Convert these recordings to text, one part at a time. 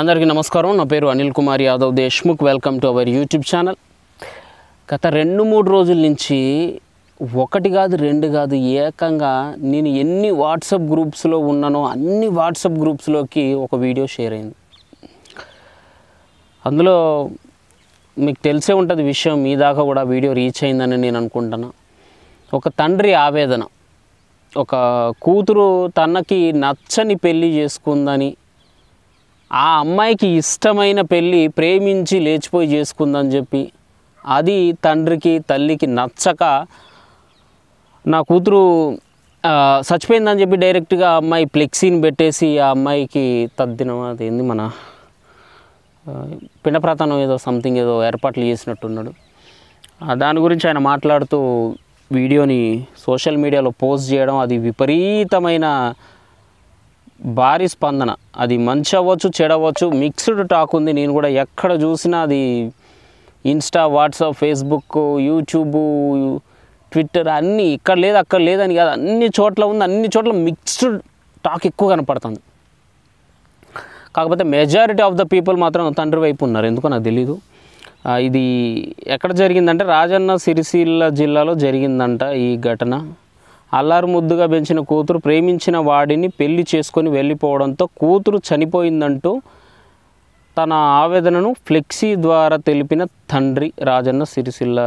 అందరికీ నమస్కారం నా పేరు Anil Kumar Yadav Deshmukh welcome to our YouTube channel గత రెండు మూడు రోజుల నుంచి ఒకటి కాదు రెండు కాదు ఏకంగా నేను ఎన్ని వాట్సాప్ గ్రూప్స్లో ఉన్నానో అన్ని వాట్సాప్ గ్రూప్స్లోకి ఒక వీడియో షేర్ అయింది అందులో మీకు తెలిసే ఉంటుంది విషయం మీ దాకా కూడా వీడియో రీచ్ అయిందని నేను అనుకుంటున్నా ఒక తండ్రి ఆవేదన ఒక కూతురు తనకి నచ్చని పెళ్ళి చేసుకుందని ఆ అమ్మాయికి ఇష్టమైన పెళ్ళి ప్రేమించి లేచిపోయి చేసుకుందని చెప్పి అది తండ్రికి తల్లికి నచ్చక నా కూతురు చచ్చిపోయిందని చెప్పి డైరెక్ట్గా అమ్మాయి ఫ్లెక్సీని పెట్టేసి ఆ అమ్మాయికి తద్దినం అది ఏంది మన పిండప్రాతనం ఏదో సంథింగ్ ఏదో ఏర్పాట్లు చేసినట్టున్నాడు దాని గురించి ఆయన మాట్లాడుతూ వీడియోని సోషల్ మీడియాలో పోస్ట్ చేయడం అది విపరీతమైన భారీ స్పందన అది మంచి అవ్వచ్చు చెడవచ్చు మిక్స్డ్ టాక్ ఉంది నేను కూడా ఎక్కడ చూసినా అది Insta WhatsApp Facebook YouTube Twitter అన్నీ ఇక్కడ లేదు అక్కడ లేదని కాదు అన్ని చోట్ల ఉంది అన్ని చోట్ల మిక్స్డ్ టాక్ ఎక్కువ కనపడుతుంది కాకపోతే మెజారిటీ ఆఫ్ ద పీపుల్ మాత్రం తండ్రి వైపు ఉన్నారు ఎందుకో నాకు తెలీదు ఇది ఎక్కడ జరిగిందంటే రాజన్న సిరిసిల్ల జిల్లాలో జరిగిందంట ఈ ఘటన అల్లారు ముద్దుగా పెంచిన కూతురు ప్రేమించిన వాడిని పెళ్లి చేసుకొని వెళ్ళిపోవడంతో కూతురు చనిపోయిందంటూ తన ఆవేదనను ఫ్లెక్సీ ద్వారా తెలిపిన తండ్రి రాజన్న సిరిసిల్ల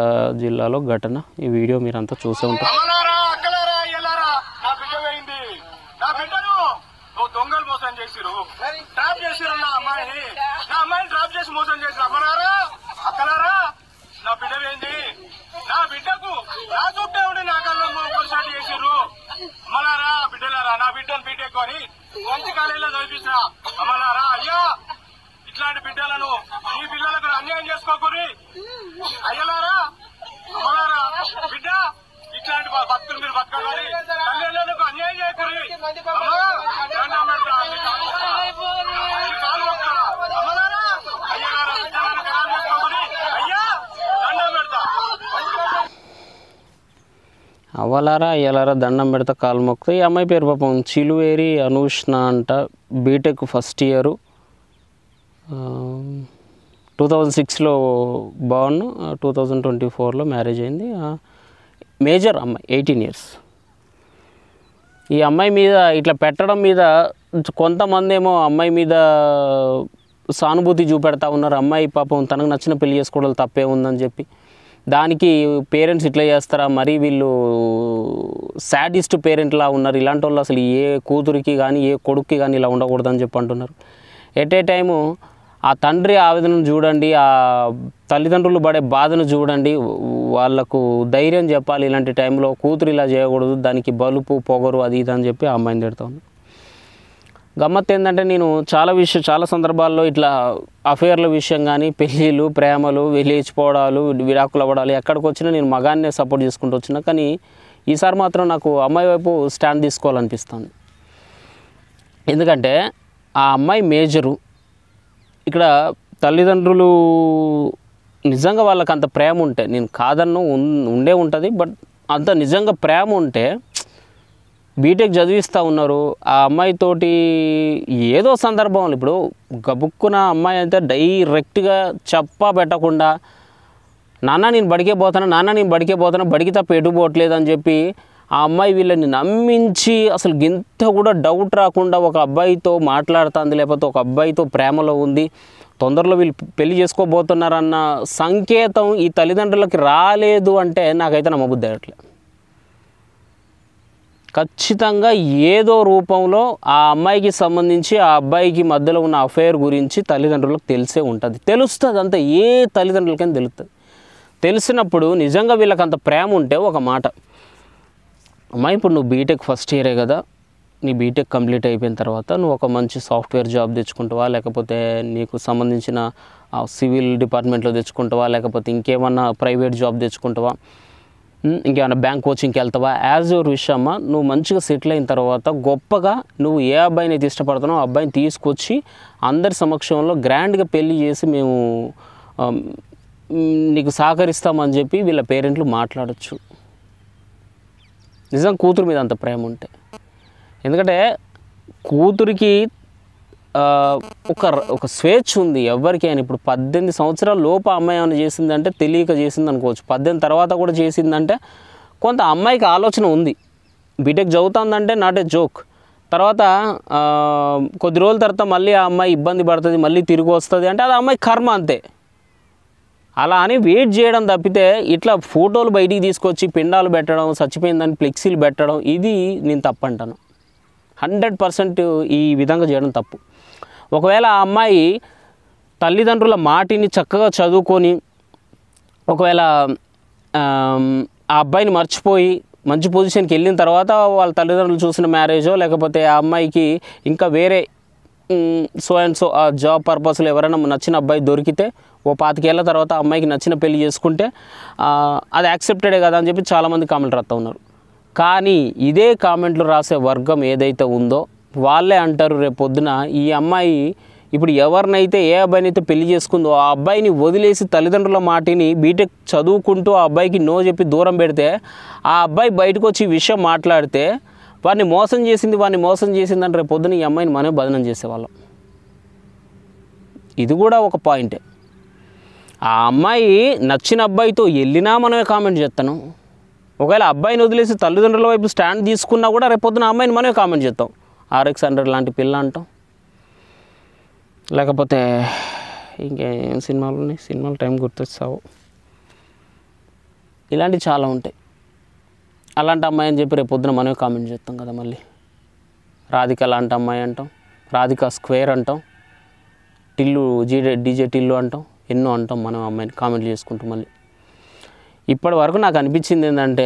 జిల్లాలో ఘటన ఈ వీడియో మీరంతా చూసే ఉంటారు పెట్టుకొని మంచి కాలేజీలో చదివించిన అమ్మన్నారా అయ్యా ఇట్లాంటి బిడ్డలను ఈ పిల్లలకు అన్యాయం చేసుకోకూరి అయ్యలారా అమ్మలారా బిడ్డ ఇట్లాంటి బతుకులు మీరు బతకాలి తల్లిదండ్రులకు అన్యాయం చేయకూరి అవ్వలారా అయ్యలారా దండం పెడతా కాలు మొక్కుతా ఈ అమ్మాయి పేరు పాపం చిలువేరి అనూష్ణ అంట BTech first year two thousand సిక్స్లో బాగున్న టూ థౌజండ్ ట్వంటీ ఫోర్లో మ్యారేజ్ అయింది మేజర్ అమ్మాయి ఎయిటీన్ ఇయర్స్ ఈ అమ్మాయి మీద ఇట్లా పెట్టడం మీద కొంతమంది ఏమో అమ్మాయి మీద సానుభూతి చూపెడతా ఉన్నారు అమ్మాయి పాపం తనకు నచ్చిన పెళ్లి చేసుకోవడం తప్పే ఉందని చెప్పి దానికి పేరెంట్స్ ఇట్లా చేస్తారా మరి వీళ్ళు శాడిస్ట్ పేరెంట్లా ఉన్నారు ఇలాంటి వాళ్ళు అసలు ఏ కూతురికి కానీ ఏ కొడుక్కి కానీ ఇలా ఉండకూడదని చెప్పి అంటున్నారు ఎట్ ఏ టైము ఆ తండ్రి ఆవేదనను చూడండి ఆ తల్లిదండ్రులు పడే బాధను చూడండి వాళ్ళకు ధైర్యం చెప్పాలి ఇలాంటి టైంలో కూతురు ఇలా చేయకూడదు దానికి బలుపు పొగరు అది ఇది అని చెప్పి ఆ అమ్మాయిని తిడుతుంది గమ్మత్ ఏంటంటే నేను చాలా విషయం చాలా సందర్భాల్లో ఇట్లా అఫేర్ల విషయం కానీ పెళ్ళిళ్ళు ప్రేమలు వెళ్ళిపోవడాలు విడాకులు అవ్వడాలు ఎక్కడికి వచ్చినా నేను మగాన్నే సపోర్ట్ చేసుకుంటూ వచ్చిన కానీ ఈసారి మాత్రం నాకు అమ్మాయి వైపు స్టాండ్ తీసుకోవాలనిపిస్తుంది ఎందుకంటే ఆ అమ్మాయి మేజరు ఇక్కడ తల్లిదండ్రులు నిజంగా వాళ్ళకి అంత ప్రేమ ఉంటే నేను కాదన్ను ఉండే ఉంటుంది బట్ అంత నిజంగా ప్రేమ ఉంటే బీటెక్ చదివిస్తూ ఉన్నారు ఆ అమ్మాయితోటి ఏదో సందర్భంలో ఇప్పుడు గబుక్కున అమ్మాయి అయితే డైరెక్ట్గా చెప్ప పెట్టకుండా నాన్న నేను బడికే పోతాను నాన్న నేను బడికే పోతాను బడికి తప్ప ఎటుపోవట్లేదు అని చెప్పి ఆ అమ్మాయి వీళ్ళని నమ్మించి అసలు గింత కూడా డౌట్ రాకుండా ఒక అబ్బాయితో మాట్లాడుతుంది లేకపోతే ఒక అబ్బాయితో ప్రేమలో ఉంది తొందరలో వీళ్ళు పెళ్లి చేసుకోబోతున్నారన్న సంకేతం ఈ తల్లిదండ్రులకి రాలేదు అంటే నాకైతే నమ్మబుద్ధి అవ్వట్లేదు ఖచ్చితంగా ఏదో రూపంలో ఆ అమ్మాయికి సంబంధించి ఆ అబ్బాయికి మధ్యలో ఉన్న అఫైర్ గురించి తల్లిదండ్రులకు తెలిసే ఉంటుంది తెలుస్తుంది అంత ఏ తల్లిదండ్రులకైనా తెలుస్తుంది తెలిసినప్పుడు నిజంగా వీళ్ళకి అంత ప్రేమ ఉంటే ఒక మాట అమ్మాయి ఇప్పుడు నువ్వు బీటెక్ ఫస్ట్ ఇయరే కదా నీ బీటెక్ కంప్లీట్ అయిపోయిన తర్వాత నువ్వు ఒక మంచి సాఫ్ట్వేర్ జాబ్ తెచ్చుకుంటావా లేకపోతే నీకు సంబంధించిన సివిల్ డిపార్ట్మెంట్లో తెచ్చుకుంటావా లేకపోతే ఇంకేమన్నా ప్రైవేట్ జాబ్ తెచ్చుకుంటావా ఇంకేమైనా బ్యాంక్ కోచింగ్కి వెళ్తావా యాజ్ యువర్ విష్ అమ్మ నువ్వు మంచిగా సెటిల్ అయిన తర్వాత గొప్పగా నువ్వు ఏ అబ్బాయిని అయితే ఇష్టపడుతున్నావు ఆ అబ్బాయిని తీసుకొచ్చి అందరి సమక్షంలో గ్రాండ్గా పెళ్లి చేసి మేము నీకు సహకరిస్తామని చెప్పి వీళ్ళ పేరెంట్లు మాట్లాడచ్చు నిజం కూతురు మీద అంత ప్రేమ ఉంటే ఎందుకంటే కూతురికి ఒక ఒక స్వేచ్ఛ ఉంది ఎవరికి అని ఇప్పుడు పద్దెనిమిది సంవత్సరాల లోపు అమ్మాయి ఏమైనా చేసిందంటే తెలియక చేసింది అనుకోవచ్చు పద్దెనిమిది తర్వాత కూడా చేసిందంటే కొంత అమ్మాయికి ఆలోచన ఉంది బీటెక్ చదువుతుందంటే నాట్ ఏ జోక్ తర్వాత కొద్ది రోజుల తర్వాత మళ్ళీ ఆ అమ్మాయి ఇబ్బంది పడుతుంది మళ్ళీ తిరిగి వస్తుంది అంటే అది అమ్మాయి కర్మ అంతే అలా అని వెయిట్ చేయడం తప్పితే ఇట్లా ఫోటోలు బయటికి తీసుకొచ్చి పిండాలు పెట్టడం చచ్చిపోయిందని ఫ్లెక్సీలు పెట్టడం ఇది నేను తప్పంటాను హండ్రెడ్ పర్సెంట్ ఈ విధంగా చేయడం తప్పు ఒకవేళ ఆ అమ్మాయి తల్లిదండ్రుల మాటిని చక్కగా చదువుకొని ఒకవేళ ఆ అబ్బాయిని మర్చిపోయి మంచి పొజిషన్కి వెళ్ళిన తర్వాత వాళ్ళ తల్లిదండ్రులు చూసిన మ్యారేజో లేకపోతే ఆ అమ్మాయికి ఇంకా వేరే సో అండ్ సో ఆ జాబ్ పర్పస్లో ఎవరైనా నచ్చిన అబ్బాయి దొరికితే ఓ పాతికేళ్ళ తర్వాత ఆ అమ్మాయికి నచ్చిన పెళ్లి చేసుకుంటే అది యాక్సెప్టెడే కదా అని చెప్పి చాలామంది కామెంట్లు రాస్తూ ఉన్నారు కానీ ఇదే కామెంట్లు రాసే వర్గం ఏదైతే ఉందో వాళ్ళే అంటారు రేపు పొద్దున ఈ అమ్మాయి ఇప్పుడు ఎవరినైతే ఏ అబ్బాయిని అయితే పెళ్లి చేసుకుందో ఆ అబ్బాయిని వదిలేసి తల్లిదండ్రుల మాటిని బీటెక్ చదువుకుంటూ ఆ అబ్బాయికి నో చెప్పి దూరం పెడితే ఆ అబ్బాయి బయటకు వచ్చి విషయం మాట్లాడితే వాడిని మోసం చేసింది వాడిని మోసం చేసింది అని రేపు పొద్దున ఈ అమ్మాయిని మనమే బదనం చేసేవాళ్ళం ఇది కూడా ఒక పాయింటే ఆ అమ్మాయి నచ్చిన అబ్బాయితో వెళ్ళినా మనమే కామెంట్ చేస్తాను ఒకవేళ అబ్బాయిని వదిలేసి తల్లిదండ్రుల వైపు స్టాండ్ తీసుకున్నా కూడా రేపు పొద్దున అమ్మాయిని మనమే కామెంట్ చేస్తాం ఆర్ఎక్స్ హండ్రెడ్ లాంటి పిల్ల అంటాం లేకపోతే ఇంకేం సినిమాలు ఉన్నాయి సినిమాలు టైం గుర్తొస్తావు ఇలాంటివి చాలా ఉంటాయి అలాంటి అమ్మాయి అని చెప్పి రేపు పొద్దున మనమే కామెంట్ చేస్తాం కదా మళ్ళీ రాధిక లాంటి అమ్మాయి అంటాం రాధిక స్క్వేర్ అంటాం టిల్లు జీడే డీజే టిల్లు అంటాం ఎన్నో అంటాం మనం అమ్మాయిని కామెంట్ చేసుకుంటాం మళ్ళీ ఇప్పటి వరకు నాకు అనిపించింది ఏంటంటే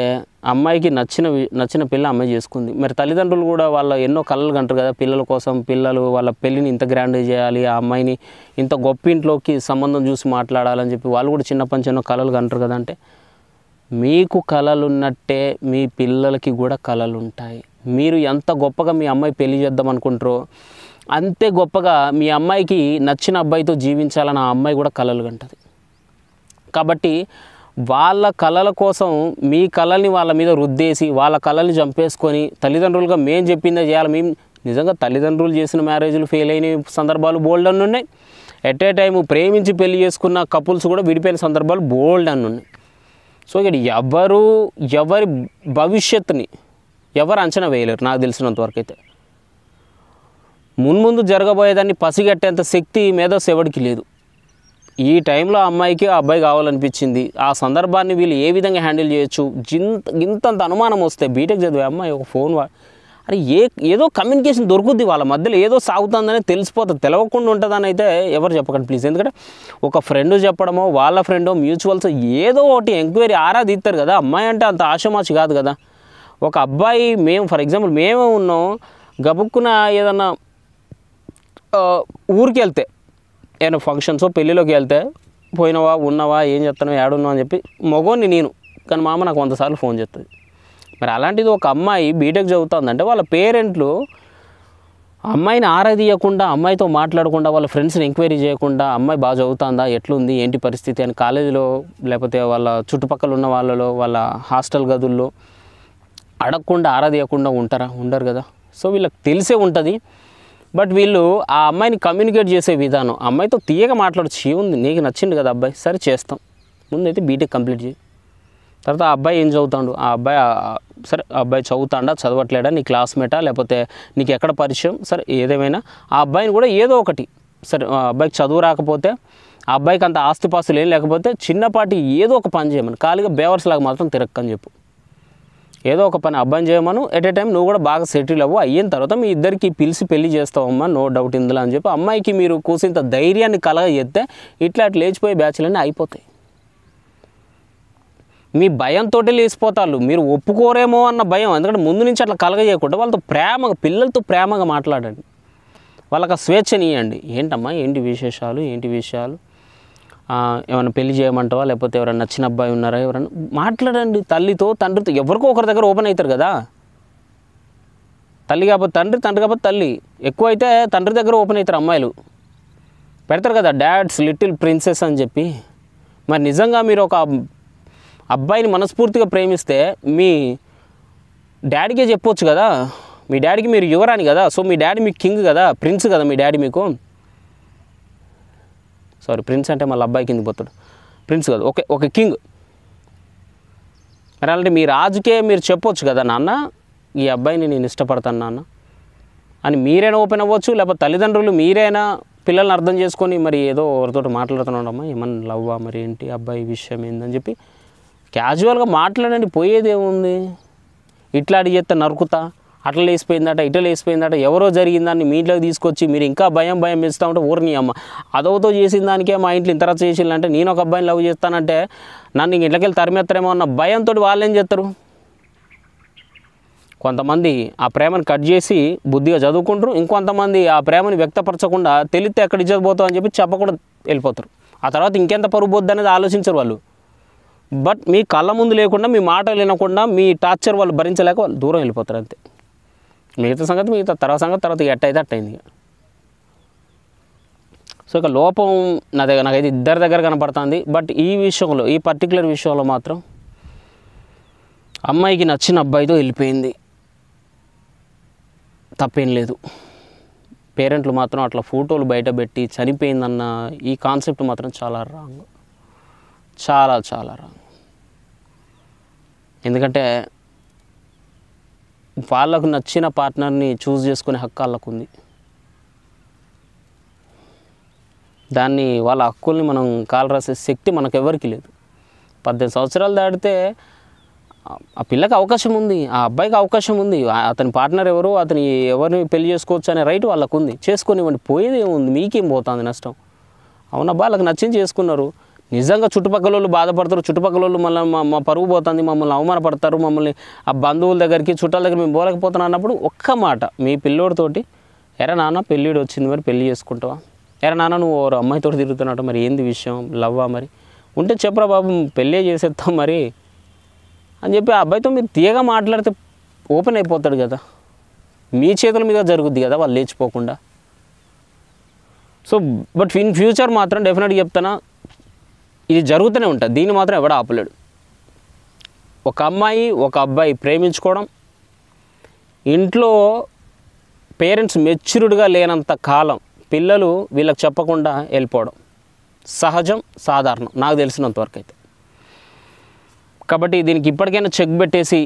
అమ్మాయికి నచ్చిన నచ్చిన పిల్ల అమ్మాయి చేసుకుంది మరి తల్లిదండ్రులు కూడా వాళ్ళ ఎన్నో కళలు కంటారు కదా పిల్లల కోసం పిల్లలు వాళ్ళ పెళ్ళిని ఇంత గ్రాండ్ చేయాలి ఆ అమ్మాయిని ఇంత గొప్ప ఇంట్లోకి సంబంధం చూసి మాట్లాడాలని చెప్పి వాళ్ళు కూడా చిన్నప్పటి ఎన్నో కళలు కంటారు కదా అంటే మీకు కళలు ఉన్నట్టే మీ పిల్లలకి కూడా కళలు ఉంటాయి మీరు ఎంత గొప్పగా మీ అమ్మాయి పెళ్లి చేద్దాం అనుకుంటారో అంతే గొప్పగా మీ అమ్మాయికి నచ్చిన అబ్బాయితో జీవించాలని ఆ అమ్మాయి కూడా కళలు కంటుంది కాబట్టి వాళ్ళ కళల కోసం మీ కళల్ని వాళ్ళ మీద రుద్దేసి వాళ్ళ కళల్ని చంపేసుకొని తల్లిదండ్రులుగా మేం చెప్పిందే చేయాలి మేము నిజంగా తల్లిదండ్రులు చేసిన మ్యారేజ్లు ఫెయిల్ అయిన సందర్భాలు బోల్డ్ అని ఉన్నాయి ఎట్ ఏ టైం ప్రేమించి పెళ్లి చేసుకున్న కపుల్స్ కూడా విడిపోయిన సందర్భాలు బోల్డ్ అని ఉన్నాయి సో ఇక్కడ ఎవరు ఎవరి భవిష్యత్తుని ఎవరు అంచనా వేయలేరు నాకు తెలిసినంత వరకు అయితే మున్ముందు జరగబోయేదాన్ని పసిగట్టేంత శక్తి మేధస్సు ఎవరికి లేదు ఈ టైంలో అమ్మాయికి ఆ అబ్బాయి కావాలనిపించింది ఆ సందర్భాన్ని వీళ్ళు ఏ విధంగా హ్యాండిల్ చేయొచ్చు జింత ఇంతంత అనుమానం వస్తే బీటెక్ చదివే అమ్మాయి ఒక ఫోన్ అరే ఏ ఏదో కమ్యూనికేషన్ దొరుకుద్ది వాళ్ళ మధ్యలో ఏదో సాగుతుందని తెలిసిపోతుంది తెలవకుండా ఉంటుందని అయితే ఎవరు చెప్పకండి ప్లీజ్ ఎందుకంటే ఒక ఫ్రెండ్ చెప్పడమో వాళ్ళ ఫ్రెండో మ్యూచువల్స్ ఏదో ఒకటి ఎంక్వైరీ ఆరా తీస్తారు కదా అమ్మాయి అంటే అంత ఆశమాచి కాదు కదా ఒక అబ్బాయి మేము ఫర్ ఎగ్జాంపుల్ మేమే ఉన్నాం గబుక్కున ఏదన్నా ఊరికి వెళ్తే ఏమైనా ఫంక్షన్స్ పెళ్ళిలోకి వెళ్తే పోయినవా ఉన్నవా ఏం చేస్తున్నావు ఏడున్నావు అని చెప్పి మగోని నేను కానీ మామ నాకు వందసార్లు ఫోన్ చేస్తుంది మరి అలాంటిది ఒక అమ్మాయి బీటెక్ చదువుతుందంటే వాళ్ళ పేరెంట్లు అమ్మాయిని ఆరాధీయకుండా అమ్మాయితో మాట్లాడకుండా వాళ్ళ ఫ్రెండ్స్ని ఎంక్వైరీ చేయకుండా అమ్మాయి బాగా చదువుతుందా ఎట్లుంది ఏంటి పరిస్థితి అని కాలేజీలో లేకపోతే వాళ్ళ చుట్టుపక్కల ఉన్న వాళ్ళలో వాళ్ళ హాస్టల్ గదుల్లో అడగకుండా ఆరాధీయకుండా ఉంటారా ఉండరు కదా సో వీళ్ళకి తెలిసే ఉంటుంది బట్ వీళ్ళు ఆ అమ్మాయిని కమ్యూనికేట్ చేసే విధానం అమ్మాయితో తీయగా మాట్లాడచ్చు ఉంది నీకు నచ్చింది కదా అబ్బాయి సరే చేస్తాం ముందైతే బీటెక్ కంప్లీట్ చేయి తర్వాత ఆ అబ్బాయి ఏం చదువుతాడు ఆ అబ్బాయి సరే ఆ అబ్బాయి చదువుతాడా చదవట్లేడా నీ క్లాస్మేటా లేకపోతే నీకు ఎక్కడ పరిచయం సరే ఏదేమైనా ఆ అబ్బాయిని కూడా ఏదో ఒకటి సరే ఆ అబ్బాయికి చదువు రాకపోతే ఆ అబ్బాయికి అంత ఆస్తిపాస్తులు ఏం లేకపోతే చిన్నపాటి ఏదో ఒక పని చేయమని ఖాళీగా బేవర్స్ లాగా మాత్రం తిరక్కని చెప్పు ఏదో ఒక పని అబ్బాయి చేయమను ఎట్ ఏ టైం నువ్వు కూడా బాగా సెటిల్ అవ్వు అయిన తర్వాత మీ ఇద్దరికి పిలిచి పెళ్లి చేస్తావమ్మా నో డౌట్ ఇందులో అని చెప్పి అమ్మాయికి మీరు కూసింత ధైర్యాన్ని కలగ చేస్తే ఇట్లా అట్లా లేచిపోయే బ్యాచ్లన్నీ అయిపోతాయి మీ భయంతో లేచిపోతారు మీరు ఒప్పుకోరేమో అన్న భయం ఎందుకంటే ముందు నుంచి అట్లా కలగజేయకుండా వాళ్ళతో ప్రేమగా పిల్లలతో ప్రేమగా మాట్లాడండి వాళ్ళకి ఆ స్వేచ్ఛనియండి ఏంటమ్మా ఏంటి విశేషాలు ఏంటి విషయాలు ఏమైనా పెళ్లి చేయమంటావా లేకపోతే ఎవరైనా నచ్చిన అబ్బాయి ఉన్నారా ఎవరైనా మాట్లాడండి తల్లితో తండ్రితో ఎవరికో ఒకరి దగ్గర ఓపెన్ అవుతారు కదా తల్లి కాకపోతే తండ్రి తండ్రి కాకపోతే తల్లి ఎక్కువైతే తండ్రి దగ్గర ఓపెన్ అవుతారు అమ్మాయిలు పెడతారు కదా డాడ్స్ లిటిల్ ప్రిన్సెస్ అని చెప్పి మరి నిజంగా మీరు ఒక అబ్బాయిని మనస్ఫూర్తిగా ప్రేమిస్తే మీ డాడీకే చెప్పొచ్చు కదా మీ డాడీకి మీరు యువరాని కదా సో మీ డాడీ మీకు కింగ్ కదా ప్రిన్స్ కదా మీ డాడీ మీకు సారీ ప్రిన్స్ అంటే మళ్ళీ అబ్బాయి కింద పోతాడు ప్రిన్స్ కాదు ఓకే ఒక కింగ్ మరి అలాంటి మీ రాజుకే మీరు చెప్పొచ్చు కదా నాన్న ఈ అబ్బాయిని నేను ఇష్టపడతాను నాన్న అని మీరైనా ఓపెన్ అవ్వచ్చు లేకపోతే తల్లిదండ్రులు మీరైనా పిల్లల్ని అర్థం చేసుకొని మరి ఏదో ఎవరితో మాట్లాడుతున్నాడమ్మా ఏమన్నా లవ్వా మరి ఏంటి అబ్బాయి విషయం ఏందని చెప్పి క్యాజువల్గా మాట్లాడండి పోయేదేముంది ఇట్లా చేస్తే నరుకుతా అట్లా వేసిపోయిందట ఇట్లా వేసిపోయిందట ఎవరో జరిగిందని మీ ఇంట్లోకి తీసుకొచ్చి మీరు ఇంకా భయం భయం పెంచుతూ ఉంటే ఊరిని అమ్మ అదవతో చేసిన దానికే మా ఇంట్లో ఇంత చేసిందంటే నేను ఒక అబ్బాయిని లవ్ చేస్తానంటే నన్ను ఇంక ఇంట్లోకెళ్ళి తరిమేత్తరేమో అన్న భయంతో వాళ్ళేం చేస్తారు కొంతమంది ఆ ప్రేమను కట్ చేసి బుద్ధిగా చదువుకుంటారు ఇంకొంతమంది ఆ ప్రేమను వ్యక్తపరచకుండా తెలిస్తే ఎక్కడ ఇచ్చేది పోతావు అని చెప్పి చెప్పకుండా వెళ్ళిపోతారు ఆ తర్వాత ఇంకెంత పరుగు అనేది ఆలోచించరు వాళ్ళు బట్ మీ కళ్ళ ముందు లేకుండా మీ మాటలు వినకుండా మీ టార్చర్ వాళ్ళు భరించలేక వాళ్ళు దూరం వెళ్ళిపోతారు అంతే మిగతా సంగతి మిగతా తర్వాత సంగతి తర్వాత ఎట్ట అయితే అట్టయింది సో ఇక లోపం నా దగ్గర నాకైతే ఇద్దరి దగ్గర కనపడుతుంది బట్ ఈ విషయంలో ఈ పర్టికులర్ విషయంలో మాత్రం అమ్మాయికి నచ్చిన అబ్బాయితో వెళ్ళిపోయింది తప్పేం లేదు పేరెంట్లు మాత్రం అట్లా ఫోటోలు బయట పెట్టి చనిపోయిందన్న ఈ కాన్సెప్ట్ మాత్రం చాలా రాంగ్ చాలా చాలా రాంగ్ ఎందుకంటే వాళ్ళకు నచ్చిన పార్ట్నర్ని చూస్ చేసుకునే హక్కు వాళ్ళకు ఉంది దాన్ని వాళ్ళ హక్కుల్ని మనం కాలు రాసే శక్తి మనకెవరికి లేదు పద్దెనిమిది సంవత్సరాలు దాటితే ఆ పిల్లకి అవకాశం ఉంది ఆ అబ్బాయికి అవకాశం ఉంది అతని పార్ట్నర్ ఎవరు అతని ఎవరిని పెళ్లి చేసుకోవచ్చు అనే రైట్ వాళ్ళకు ఉంది చేసుకునివ్వండి పోయేది ఏముంది మీకేం పోతుంది నష్టం అవునబ్బా వాళ్ళకి నచ్చింది చేసుకున్నారు నిజంగా చుట్టుపక్కల వాళ్ళు బాధపడతారు చుట్టుపక్కల వాళ్ళు మళ్ళీ మా పరుగు పోతుంది మమ్మల్ని అవమానపడతారు మమ్మల్ని ఆ బంధువుల దగ్గరికి చుట్టాల దగ్గర మేము పోలేకపోతున్నాం అన్నప్పుడు ఒక్క మాట మీ పిల్లోడితోటి ఎరా నాన్న పెళ్ళిడు వచ్చింది మరి పెళ్ళి చేసుకుంటావా ఎరా నాన్న నువ్వు ఓరు అమ్మాయితో తిరుగుతున్నావు మరి ఏంది విషయం లవ్వా మరి ఉంటే చెప్పరా బాబు పెళ్ళే చేసేస్తాం మరి అని చెప్పి ఆ అబ్బాయితో మీరు తీయగా మాట్లాడితే ఓపెన్ అయిపోతాడు కదా మీ చేతుల మీద జరుగుద్ది కదా వాళ్ళు లేచిపోకుండా సో బట్ ఇన్ ఫ్యూచర్ మాత్రం డెఫినెట్గా చెప్తానా ఇది జరుగుతూనే ఉంటుంది దీన్ని మాత్రం ఎవడ ఆపలేడు ఒక అమ్మాయి ఒక అబ్బాయి ప్రేమించుకోవడం ఇంట్లో పేరెంట్స్ మెచ్యూర్డ్గా లేనంత కాలం పిల్లలు వీళ్ళకి చెప్పకుండా వెళ్ళిపోవడం సహజం సాధారణం నాకు తెలిసినంతవరకు అయితే కాబట్టి దీనికి ఇప్పటికైనా చెక్ పెట్టేసి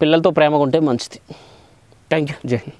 పిల్లలతో ప్రేమగా ఉంటే మంచిది థ్యాంక్ యూ జై